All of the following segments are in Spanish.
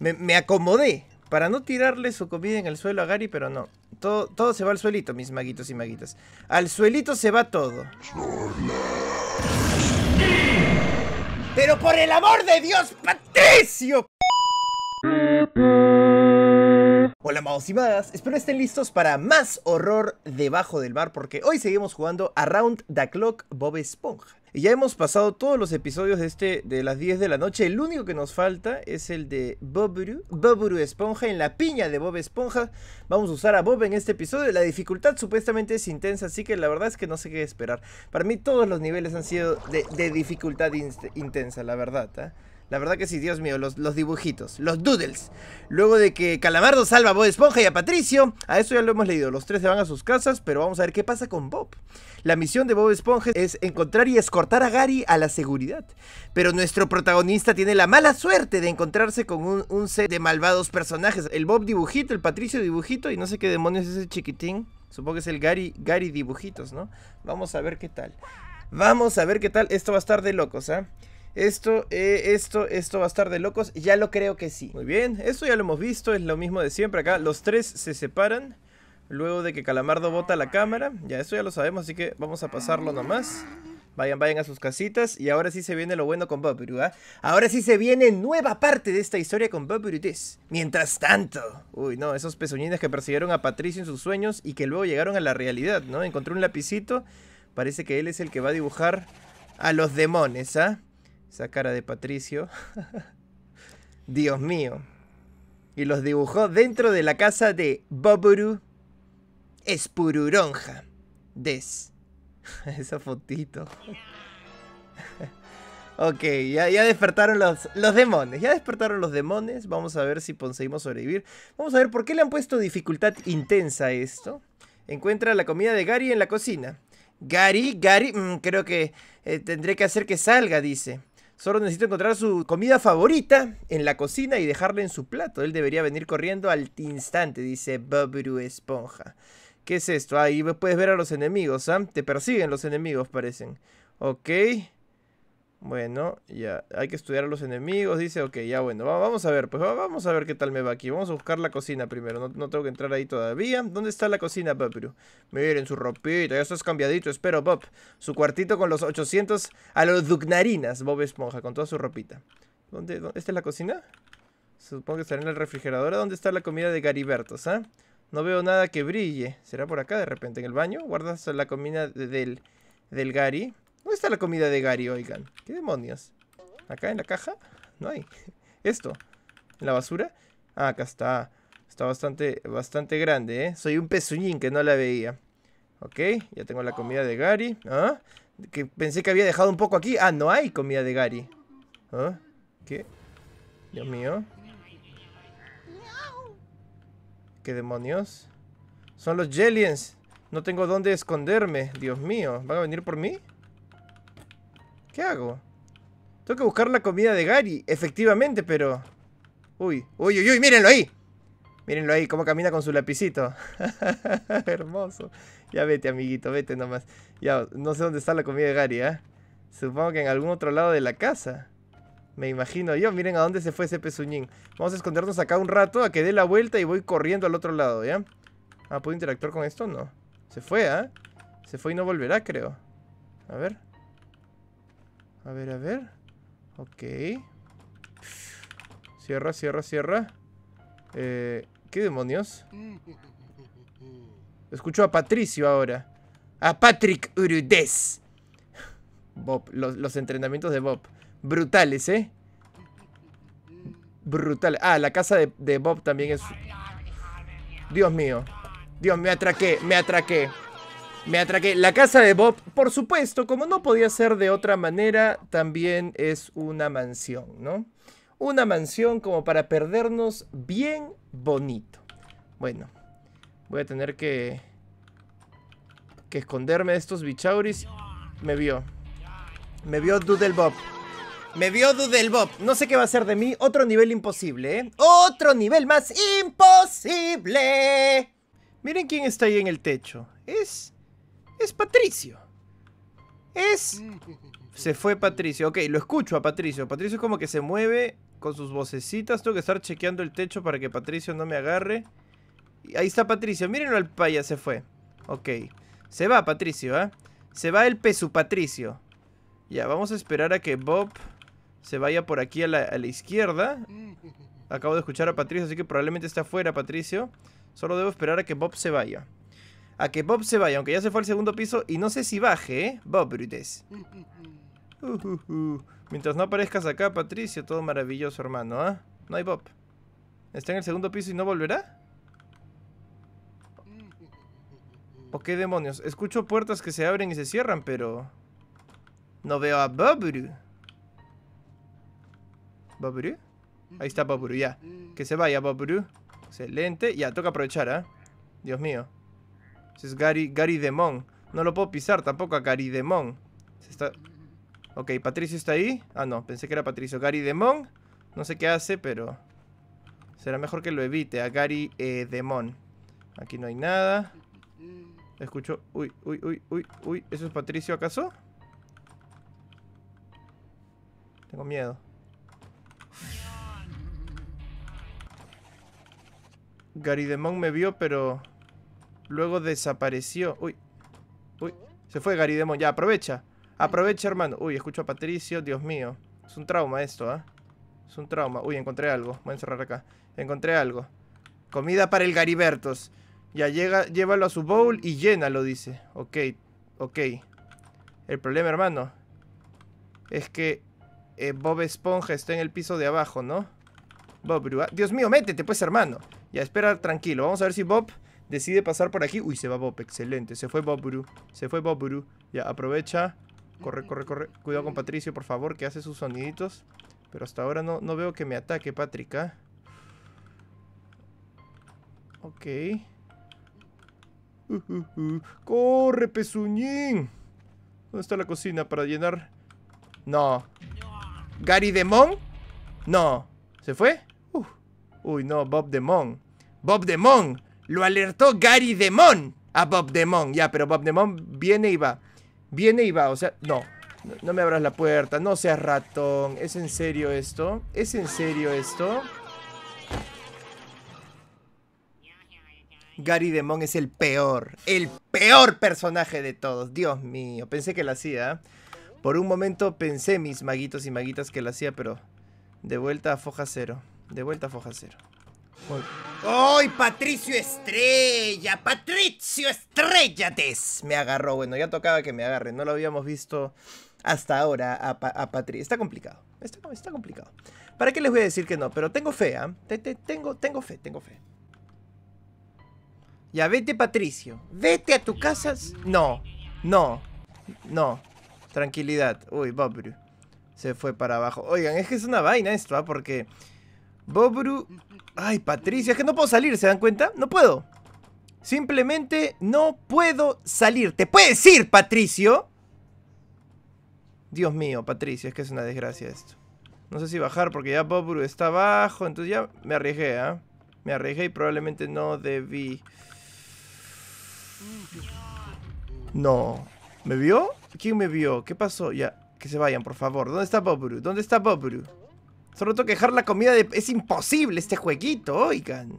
Me, acomodé para no tirarle su comida en el suelo a Gary, pero no. Todo, todo se va al suelito, mis maguitos y maguitas. Al suelito se va todo. ¡Pero por el amor de Dios, Patricio! Hola amados y madas, espero estén listos para más horror debajo del mar porque hoy seguimos jugando Around the Clock Bob Esponja. Y ya hemos pasado todos los episodios de este de las 10 de la noche, el único que nos falta es el de Boburu, Boburu Esponja en la piña de Bob Esponja. Vamos a usar a Bob en este episodio, la dificultad supuestamente es intensa, así que la verdad es que no sé qué esperar. Para mí todos los niveles han sido de, dificultad intensa, la verdad. ¿eh? La verdad que sí, Dios mío, los, los, dibujitos, los doodles. Luego de que Calamardo salva a Bob Esponja y a Patricio, a eso ya lo hemos leído. Los tres se van a sus casas, pero vamos a ver qué pasa con Bob. La misión de Bob Esponja es encontrar y escortar a Gary a la seguridad. Pero nuestro protagonista tiene la mala suerte de encontrarse con un, set de malvados personajes. El Bob dibujito, el Patricio dibujito y no sé qué demonios es ese chiquitín. Supongo que es el Gary, Gary dibujitos, ¿no? Vamos a ver qué tal. Vamos a ver qué tal. Esto va a estar de locos, ¿ah? Esto, eh, esto, esto va a estar de locos. Ya lo creo que sí. Muy bien, esto ya lo hemos visto, es lo mismo de siempre acá. Los tres se separan. Luego de que Calamardo bota la cámara. Ya, eso ya lo sabemos, así que vamos a pasarlo nomás. Vayan, vayan a sus casitas. Y ahora sí se viene lo bueno con Bobby, ¿ah? Ahora sí se viene nueva parte de esta historia con Ruth. Mientras tanto. Uy, no, esos pezuñines que persiguieron a Patricio en sus sueños y que luego llegaron a la realidad, ¿no? Encontró un lapicito. Parece que él es el que va a dibujar a los demones, ¿ah? Esa cara de Patricio. Dios mío. Y los dibujó dentro de la casa de Boburu Espururonja. Des. Esa fotito. ok, ya, ya, despertaron los, los demonios. Ya despertaron los demonios. Vamos a ver si conseguimos sobrevivir. Vamos a ver por qué le han puesto dificultad intensa a esto. Encuentra la comida de Gary en la cocina. Gary, Gary, mm, creo que eh, tendré que hacer que salga, dice. Solo necesito encontrar su comida favorita en la cocina y dejarla en su plato. Él debería venir corriendo al instante, dice Bobru Esponja. ¿Qué es esto? Ahí puedes ver a los enemigos, ¿ah? Te persiguen los enemigos, parecen. Ok. Bueno, ya. Hay que estudiar a los enemigos. Dice, ok, ya bueno. vamos a ver, pues vamos a ver qué tal me va aquí. Vamos a buscar la cocina primero. No, tengo que entrar ahí todavía. ¿Dónde está la cocina, Bob? Miren su ropita. Ya estás cambiadito, espero, Bob. Su cuartito con los 800 a los dugnarinas, Bob Esponja, con toda su ropita. ¿Dónde? esta es la cocina? Supongo que estará en el refrigerador. ¿Dónde está la comida de Garibertos, ah? No veo nada que brille. ¿Será por acá de repente en el baño? Guardas la comida del, del Gary. ¿Dónde está la comida de Gary, oigan? ¿Qué demonios? ¿Acá en la caja? No hay. ¿Esto? ¿En la basura? Ah, acá está. Está bastante, bastante grande, ¿eh? Soy un pezuñín que no la veía. Ok, ya tengo la comida de Gary. ¿Ah? Que pensé que había dejado un poco aquí. Ah, no hay comida de Gary. ¿Ah? ¿Qué? Dios mío. ¿Qué demonios? Son los Jellians. No tengo dónde esconderme. Dios mío. ¿Van a venir por mí? ¿Qué hago? Tengo que buscar la comida de Gary, efectivamente, pero... Uy, uy, uy, uy, mírenlo ahí. Mírenlo ahí, cómo camina con su lapicito. Hermoso. Ya vete, amiguito, vete nomás. Ya, no sé dónde está la comida de Gary, ¿eh? Supongo que en algún otro lado de la casa. Me imagino yo. Miren a dónde se fue ese pezuñín. Vamos a escondernos acá un rato, a que dé la vuelta y voy corriendo al otro lado, ¿ya? Ah, ¿puedo interactuar con esto? No. Se fue, ¿ah? ¿eh? Se fue y no volverá, creo. A ver. A ver, a ver. Ok. Cierra, cierra, cierra. Eh, ¿Qué demonios? Escucho a Patricio ahora. A Patrick Urudes. Bob, los, entrenamientos de Bob. Brutales, ¿eh? Brutal. Ah, la casa de, de Bob también es... Dios mío. Dios, me atraqué, me atraqué. Me atraqué. La casa de Bob, por supuesto, como no podía ser de otra manera, también es una mansión, ¿no? Una mansión como para perdernos bien bonito. Bueno, voy a tener que... Que esconderme de estos bichauris. Me vio. Me vio Doodle Bob. Me vio Doodle Bob. No sé qué va a hacer de mí. Otro nivel imposible, ¿eh? ¡Otro nivel más imposible! Miren quién está ahí en el techo. Es es Patricio. Es... Se fue Patricio. Ok, lo escucho a Patricio. Patricio es como que se mueve con sus vocecitas. Tengo que estar chequeando el techo para que Patricio no me agarre. ahí está Patricio. Mírenlo al paya, se fue. Ok. Se va Patricio, ¿eh? Se va el peso Patricio. Ya, vamos a esperar a que Bob se vaya por aquí a la, a la izquierda. Acabo de escuchar a Patricio, así que probablemente está afuera Patricio. Solo debo esperar a que Bob se vaya a que Bob se vaya, aunque ya se fue al segundo piso y no sé si baje, ¿eh? Bob Brutes. Uh, uh, uh. Mientras no aparezcas acá, Patricio, todo maravilloso, hermano, ¿ah? No hay Bob. ¿Está en el segundo piso y no volverá? ¿O qué demonios? Escucho puertas que se abren y se cierran, pero... No veo a Bob ¿Bobru? Ahí está Boburu, ya. Mm. Que se vaya, Boburu. Excelente. Ya, toca aprovechar, ¿ah? ¿eh? Dios mío es Gary, Gary Demon. No lo puedo pisar tampoco a Gary Demon. está... Ok, Patricio está ahí. Ah, no, pensé que era Patricio. Gary Demon. No sé qué hace, pero... Será mejor que lo evite a Gary eh, Demon. Aquí no hay nada. Escucho... Uy, uy, uy, uy, uy. ¿Eso es Patricio acaso? Tengo miedo. Gary Demon me vio, pero... Luego desapareció. Uy. Uy. Se fue Garidemon. Ya, aprovecha. Aprovecha, hermano. Uy, escucho a Patricio. Dios mío. Es un trauma esto, ¿ah? ¿eh? Es un trauma. Uy, encontré algo. Voy a encerrar acá. Encontré algo. Comida para el Garibertos. Ya llega, llévalo a su bowl y llénalo, dice. Ok, ok. El problema, hermano, es que eh, Bob Esponja está en el piso de abajo, ¿no? Bob Dios mío, métete pues, hermano. Ya, espera tranquilo. Vamos a ver si Bob Decide pasar por aquí. Uy, se va Bob. Excelente. Se fue Bob Buru. Se fue Bob Buru. Ya, aprovecha. Corre, corre, corre. Cuidado con Patricio, por favor, que hace sus soniditos. Pero hasta ahora no, no veo que me ataque, Patrick. ¿ah? Ok. Uh, uh, uh. ¡Corre, pezuñín! ¿Dónde está la cocina para llenar? No. ¿Gary Demon? No. ¿Se fue? Uy, no, Bob Demon. ¡Bob Demon! Lo alertó Gary Demon a Bob Demon. Ya, pero Bob Demon viene y va. Viene y va, o sea, no. No, me abras la puerta, no seas ratón. ¿Es en serio esto? ¿Es en serio esto? Gary Demon es el peor, el peor personaje de todos. Dios mío, pensé que la hacía. Por un momento pensé, mis maguitos y maguitas, que la hacía, pero de vuelta a foja cero. De vuelta a foja cero. ¡Ay, Patricio Estrella! ¡Patricio Estrella Me agarró. Bueno, ya tocaba que me agarre. No lo habíamos visto hasta ahora a, Patricio. Está complicado. Está, complicado. ¿Para qué les voy a decir que no? Pero tengo fe, ¿eh? tengo, tengo fe, tengo fe. Ya, vete, Patricio. Vete a tu casa. No, no, no. Tranquilidad. Uy, Bobru. Se fue para abajo. Oigan, es que es una vaina esto, ¿ah? Porque Bobru... Ay, Patricia, es que no puedo salir, ¿se dan cuenta? No puedo. Simplemente no puedo salir. ¿Te puedes ir, Patricio? Dios mío, Patricio, es que es una desgracia esto. No sé si bajar porque ya Bobru está abajo, entonces ya me arriesgué, ¿eh? Me arriesgué y probablemente no debí. No. ¿Me vio? ¿Quién me vio? ¿Qué pasó? Ya, que se vayan, por favor. ¿Dónde está Bobru? ¿Dónde está Bobru? Solo tengo que la comida de... Es imposible este jueguito, oigan.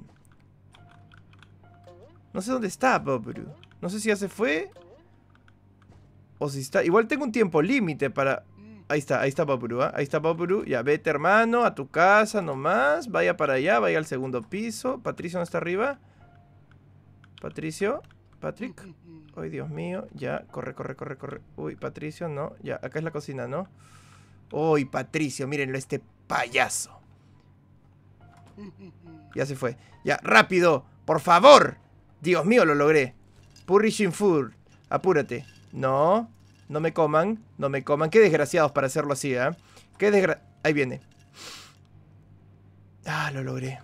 No sé dónde está, Bobru. No sé si ya se fue. O si está... Igual tengo un tiempo límite para... Ahí está, ahí está Bobru, ¿ah? Ahí está Bobru. Ya, vete, hermano, a tu casa nomás. Vaya para allá, vaya al segundo piso. Patricio no está arriba. Patricio. Patrick. Ay, Dios mío. Ya, corre, corre, corre, corre. Uy, Patricio, no. Ya, acá es la cocina, ¿no? Uy, Patricio, mírenlo, este payaso. Ya se fue. Ya, rápido, por favor. Dios mío, lo logré. Purri Shinfur, apúrate. No, no me coman, no me coman. Qué desgraciados para hacerlo así, ¿eh? Qué desgra... Ahí viene. Ah, lo logré.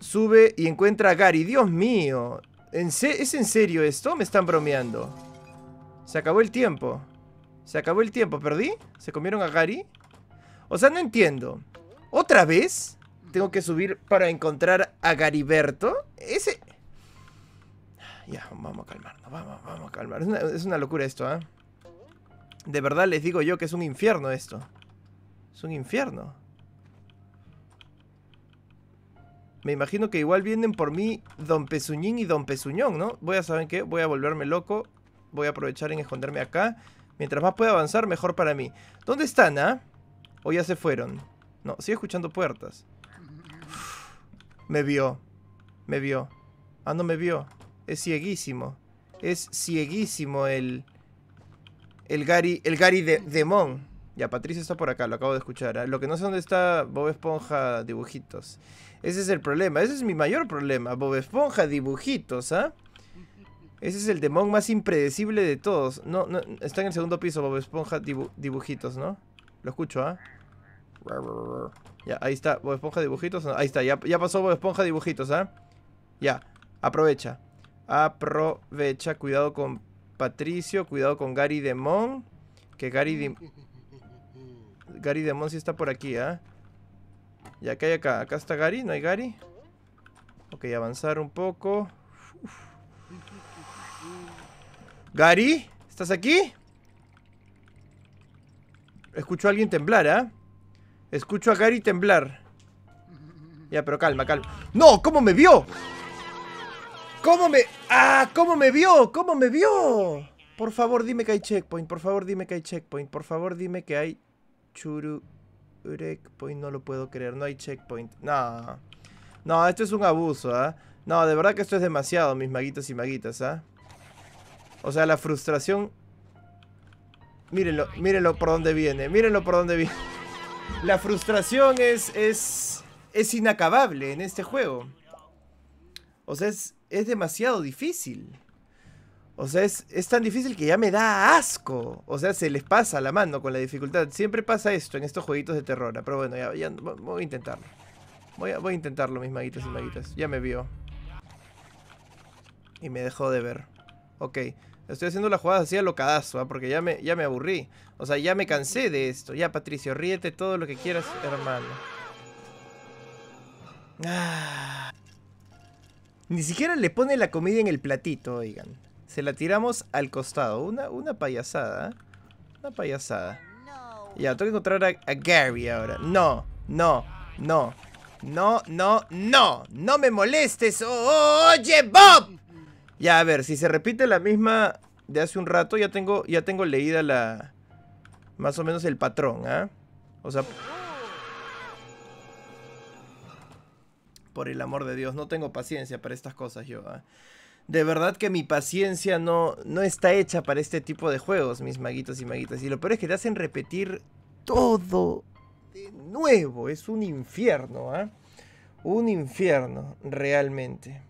Sube y encuentra a Gary. Dios mío. ¿Es en serio esto? Me están bromeando. Se acabó el tiempo. Se acabó el tiempo. ¿Perdí? ¿Se comieron a Gary? O sea, no entiendo. ¿Otra vez? Tengo que subir para encontrar a Gariberto. Ese... Ah, ya, vamos a calmarnos, vamos, a calmar. Es una, locura esto, ¿eh? De verdad les digo yo que es un infierno esto. Es un infierno. Me imagino que igual vienen por mí Don Pezuñín y Don Pezuñón, ¿no? Voy a, saber qué? Voy a volverme loco. Voy a aprovechar en esconderme acá. Mientras más pueda avanzar, mejor para mí. ¿Dónde están, ah? O ya se fueron. No, sigo escuchando puertas. me vio. Me vio. Ah, no me vio. Es cieguísimo. Es cieguísimo el... El Gary, el Gary de Demon. Ya, Patricia está por acá, lo acabo de escuchar. ¿eh? Lo que no sé dónde está Bob Esponja dibujitos. Ese es el problema, ese es mi mayor problema. Bob Esponja dibujitos, ¿ah? Ese es el demon más impredecible de todos. No, no, está en el segundo piso Bob Esponja dibujitos, ¿no? Lo escucho, ¿ah? Ya, ahí está. Esponja dibujitos. Ahí está. Ya, ya pasó Esponja dibujitos, ¿ah? Ya. Aprovecha. Aprovecha. Cuidado con Patricio. Cuidado con Gary Demon. Que Gary Demon... Gary Demon sí está por aquí, ¿ah? Ya, que hay acá? Acá está Gary. ¿No hay Gary? Ok, avanzar un poco. ¿Gary? ¿Estás aquí? Escucho a alguien temblar, ¿ah? ¿eh? Escucho a Gary temblar. Ya, pero calma, calma. ¡No! ¿Cómo me vio? ¿Cómo me...? ¡Ah! ¿Cómo me vio? ¿Cómo me vio? Por favor, dime que hay checkpoint. Por favor, dime que hay checkpoint. Por favor, dime que hay... Churu... Checkpoint, no lo puedo creer. No hay checkpoint. No. No, esto es un abuso, ¿ah? ¿eh? No, de verdad que esto es demasiado, mis maguitas y maguitas, ¿ah? ¿eh? O sea, la frustración Mírenlo, mírenlo por dónde viene, mírenlo por dónde viene. La frustración es, es, es inacabable en este juego. O sea, es, es demasiado difícil. O sea, es, tan difícil que ya me da asco. O sea, se les pasa la mano con la dificultad. Siempre pasa esto en estos jueguitos de terror. Ah, pero bueno, ya, voy a intentarlo. Voy a, voy a intentarlo, mis maguitas y maguitas. Ya me vio. Y me dejó de ver. Ok. Estoy haciendo la jugada así a locadazo, porque ya me, ya me aburrí. O sea, ya me cansé de esto. Ya, Patricio, ríete todo lo que quieras, hermano. Ah. Ni siquiera le pone la comida en el platito, oigan. Se la tiramos al costado. Una, una payasada, Una payasada. Ya, tengo que encontrar a Gary ahora. No, no, no. No, no, no. No me molestes. oye, Bob. Ya, a ver, si se repite la misma de hace un rato, ya tengo, ya tengo leída la... Más o menos el patrón, ¿ah? O sea... Por el amor de Dios, no tengo paciencia para estas cosas yo, ¿ah? De verdad que mi paciencia no, no está hecha para este tipo de juegos, mis maguitos y maguitas. Y lo peor es que te hacen repetir todo de nuevo. Es un infierno, ¿ah? Un infierno, realmente.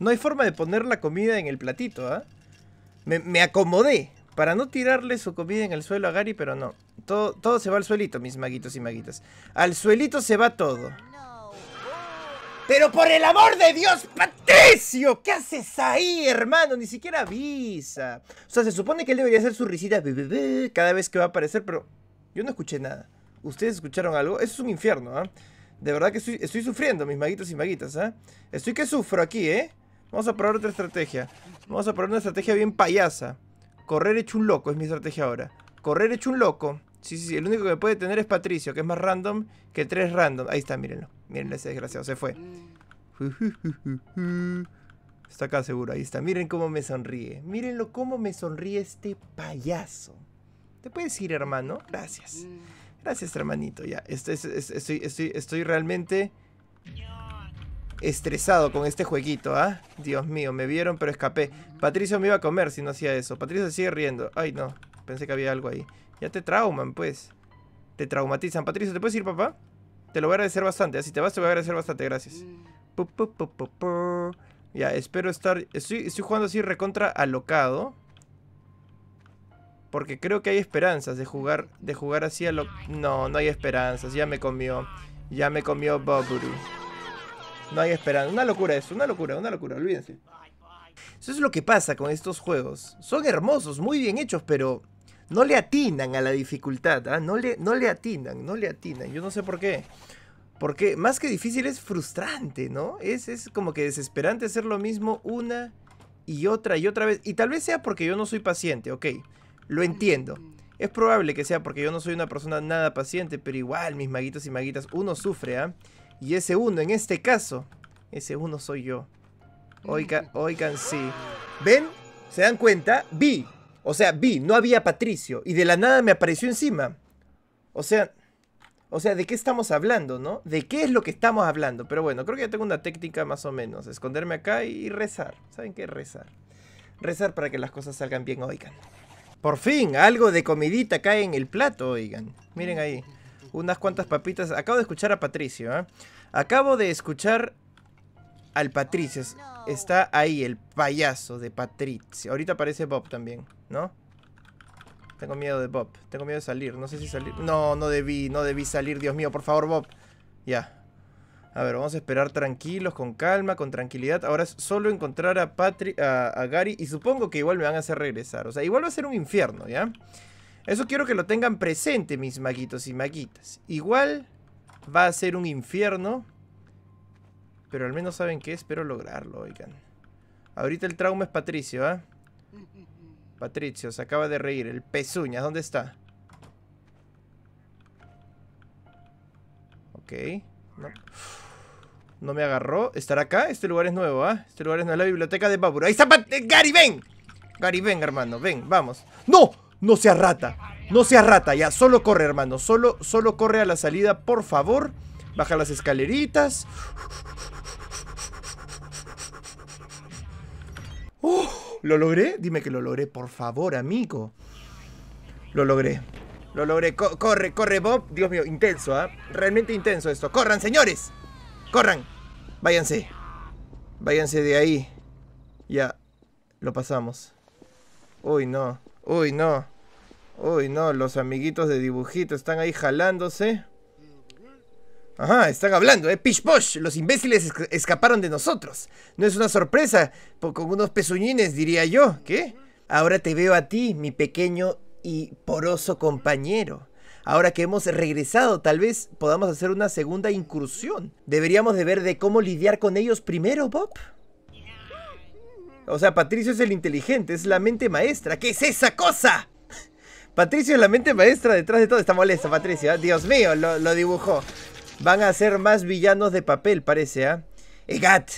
No hay forma de poner la comida en el platito, ¿ah? Me, acomodé para no tirarle su comida en el suelo a Gary, pero no. Todo, todo se va al suelito, mis maguitos y maguitas. Al suelito se va todo. Pero por el amor de Dios, Patricio, ¿qué haces ahí, hermano? Ni siquiera avisa. O sea, se supone que él debería hacer su risita cada vez que va a aparecer, pero yo no escuché nada. ¿Ustedes escucharon algo? Eso es un infierno, ¿ah? De verdad que estoy, sufriendo, mis maguitos y maguitas, ¿ah? ¿eh? Estoy que sufro aquí, ¿eh? Vamos a probar otra estrategia. Vamos a probar una estrategia bien payasa. Correr hecho un loco es mi estrategia ahora. Correr hecho un loco. Sí, sí, sí. El único que puede tener es Patricio, que es más random que tres random. Ahí está, mírenlo. Mírenlo, ese desgraciado. Se fue. Está acá seguro. Ahí está. Miren cómo me sonríe. Mírenlo cómo me sonríe este payaso. ¿Te puedes ir, hermano? Gracias. Gracias, hermanito. Ya, estoy realmente estresado con este jueguito, ¿ah? Dios mío, me vieron pero escapé. Patricio me iba a comer si no hacía eso. Patricio sigue riendo. Ay, no. Pensé que había algo ahí. Ya te trauman, pues. Te traumatizan. Patricio, ¿te puedes ir, papá? Te lo voy a agradecer bastante. Así ¿ah? te vas, te voy a agradecer bastante. Gracias. ya, espero estar... Estoy, jugando así recontra alocado. Porque creo que hay esperanzas de jugar, de jugar así a lo... No, no hay esperanzas. Ya me comió. Ya me comió Boburu. No hay esperanza. Una locura eso, una locura, una locura, olvídense. Eso es lo que pasa con estos juegos. Son hermosos, muy bien hechos, pero no le atinan a la dificultad. ¿ah? No, le, no le atinan, no le atinan. Yo no sé por qué. Porque más que difícil es frustrante, ¿no? Es, como que desesperante hacer lo mismo una y otra y otra vez. Y tal vez sea porque yo no soy paciente, ok. Lo entiendo. Es probable que sea porque yo no soy una persona nada paciente, pero igual, mis maguitos y maguitas, uno sufre, ¿ah? Y ese uno, en este caso, ese uno soy yo. Oigan, mm. oigan, sí. ¿Ven? ¿Se dan cuenta? Vi. O sea, vi, no había Patricio. Y de la nada me apareció encima. O sea, o sea, ¿de qué estamos hablando, no? ¿De qué es lo que estamos hablando? Pero bueno, creo que ya tengo una técnica más o menos. Esconderme acá y rezar. ¿Saben qué? Rezar. Rezar para que las cosas salgan bien, oigan. Por fin, algo de comidita cae en el plato, oigan. Miren ahí unas cuantas papitas. Acabo de escuchar a Patricio, ¿eh? Acabo de escuchar al Patricio. Está ahí, el payaso de Patricio. Ahorita aparece Bob también, ¿no? Tengo miedo de Bob. Tengo miedo de salir. No sé si salir. No, no debí, no debí salir. Dios mío, por favor, Bob. Ya. A ver, vamos a esperar tranquilos, con calma, con tranquilidad. Ahora es solo encontrar a, Patri a, Gary y supongo que igual me van a hacer regresar. O sea, igual va a ser un infierno, ¿ya? ya eso quiero que lo tengan presente, mis maguitos y maguitas. Igual va a ser un infierno. Pero al menos saben que espero lograrlo, oigan. Ahorita el trauma es Patricio, ¿ah? Patricio, se acaba de reír. El pezuña, ¿dónde está? Ok. No. me agarró. ¿Estará acá? Este lugar es nuevo, ¿ah? Este lugar es nuevo. La biblioteca de Babur. ¡Ahí está Gary, ven! Gary, ven, hermano. Ven, vamos. ¡No! No seas rata. No seas rata, ya. Solo corre, hermano. Solo, solo corre a la salida, por favor. Baja las escaleritas. Oh, ¿Lo logré? Dime que lo logré, por favor, amigo. Lo logré. Lo logré. corre, corre, Bob. Dios mío, intenso, ¿ah? Realmente intenso esto. ¡Corran, señores! ¡Corran! Váyanse. Váyanse de ahí. Ya. Lo pasamos. Uy, no. Uy, no. Uy, no, los amiguitos de dibujito están ahí jalándose. Ajá, están hablando, ¿eh? Pish los imbéciles escaparon de nosotros. No es una sorpresa, con unos pezuñines diría yo. ¿Qué? Ahora te veo a ti, mi pequeño y poroso compañero. Ahora que hemos regresado, tal vez podamos hacer una segunda incursión. Deberíamos de ver de cómo lidiar con ellos primero, Bob. O sea, Patricio es el inteligente, es la mente maestra. ¿Qué es esa cosa? Patricio es la mente maestra detrás de todo. Está molesta, Patricio. ¿eh? Dios mío, lo, dibujó. Van a ser más villanos de papel, parece, ¿ah? Egat,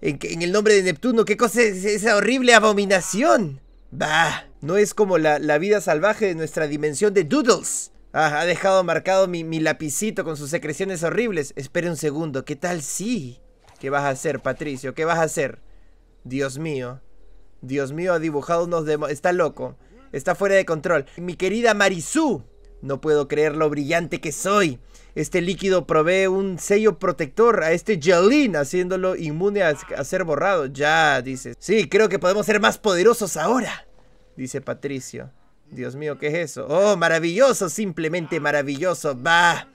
eh, en, el nombre de Neptuno, ¿qué cosa es esa horrible abominación? Bah, no es como la, vida salvaje de nuestra dimensión de Doodles. Ah, ha dejado marcado mi, mi lapicito con sus secreciones horribles. Espere un segundo, ¿qué tal sí? ¿Qué vas a hacer, Patricio? ¿Qué vas a hacer? Dios mío. Dios mío, ha dibujado unos demonios. Está loco. Está fuera de control. Mi querida Marisú. No puedo creer lo brillante que soy. Este líquido provee un sello protector a este Jolene, haciéndolo inmune a, ser borrado. Ya, dice. Sí, creo que podemos ser más poderosos ahora. Dice Patricio. Dios mío, ¿qué es eso? Oh, maravilloso, simplemente maravilloso. Bah.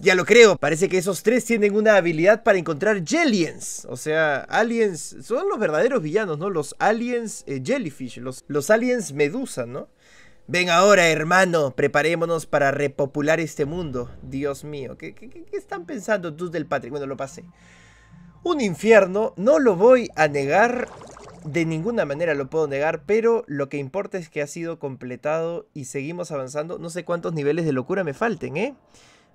Ya lo creo, parece que esos tres tienen una habilidad para encontrar Jellians. O sea, aliens son los verdaderos villanos, ¿no? Los aliens eh, jellyfish, los, los aliens medusa, ¿no? Ven ahora, hermano, preparémonos para repopular este mundo. Dios mío, ¿qué, qué están pensando tú del Patrick? Bueno, lo pasé. Un infierno, no lo voy a negar, de ninguna manera lo puedo negar, pero lo que importa es que ha sido completado y seguimos avanzando. No sé cuántos niveles de locura me falten, ¿eh?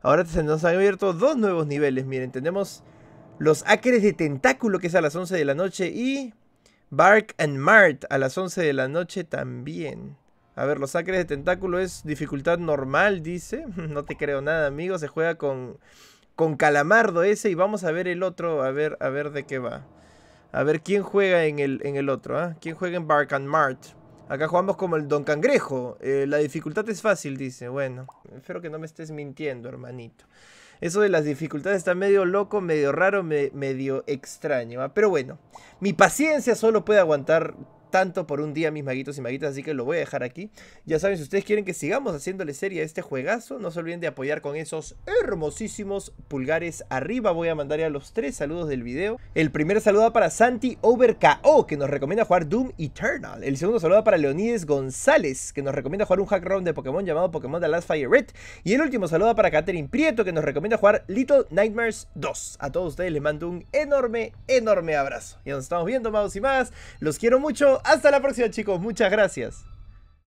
Ahora se nos han abierto dos nuevos niveles. Miren, tenemos los Acres de Tentáculo, que es a las 11 de la noche. Y Bark and Mart a las 11 de la noche también. A ver, los Acres de Tentáculo es dificultad normal, dice. No te creo nada, amigo. Se juega con, con Calamardo ese. Y vamos a ver el otro, a ver, a ver de qué va. A ver quién juega en el, en el otro, ah? ¿Quién juega en Bark and Mart? Acá jugamos como el Don Cangrejo. Eh, la dificultad es fácil, dice. Bueno, espero que no me estés mintiendo, hermanito. Eso de las dificultades está medio loco, medio raro, medio extraño. Pero bueno, mi paciencia solo puede aguantar tanto por un día mis maguitos y maguitas, así que lo voy a dejar aquí. Ya saben, si ustedes quieren que sigamos haciéndole serie a este juegazo, no se olviden de apoyar con esos hermosísimos pulgares arriba. Voy a mandar ya los tres saludos del video. El primer saludo para Santi OverKO, que nos recomienda jugar Doom Eternal. El segundo saludo para Leonides González, que nos recomienda jugar un hack round de Pokémon llamado Pokémon The Last Fire Red. Y el último saludo para Catherine Prieto, que nos recomienda jugar Little Nightmares 2. A todos ustedes les mando un enorme, enorme abrazo. ya nos estamos viendo, más y más. Los quiero mucho hasta la próxima chicos, muchas gracias.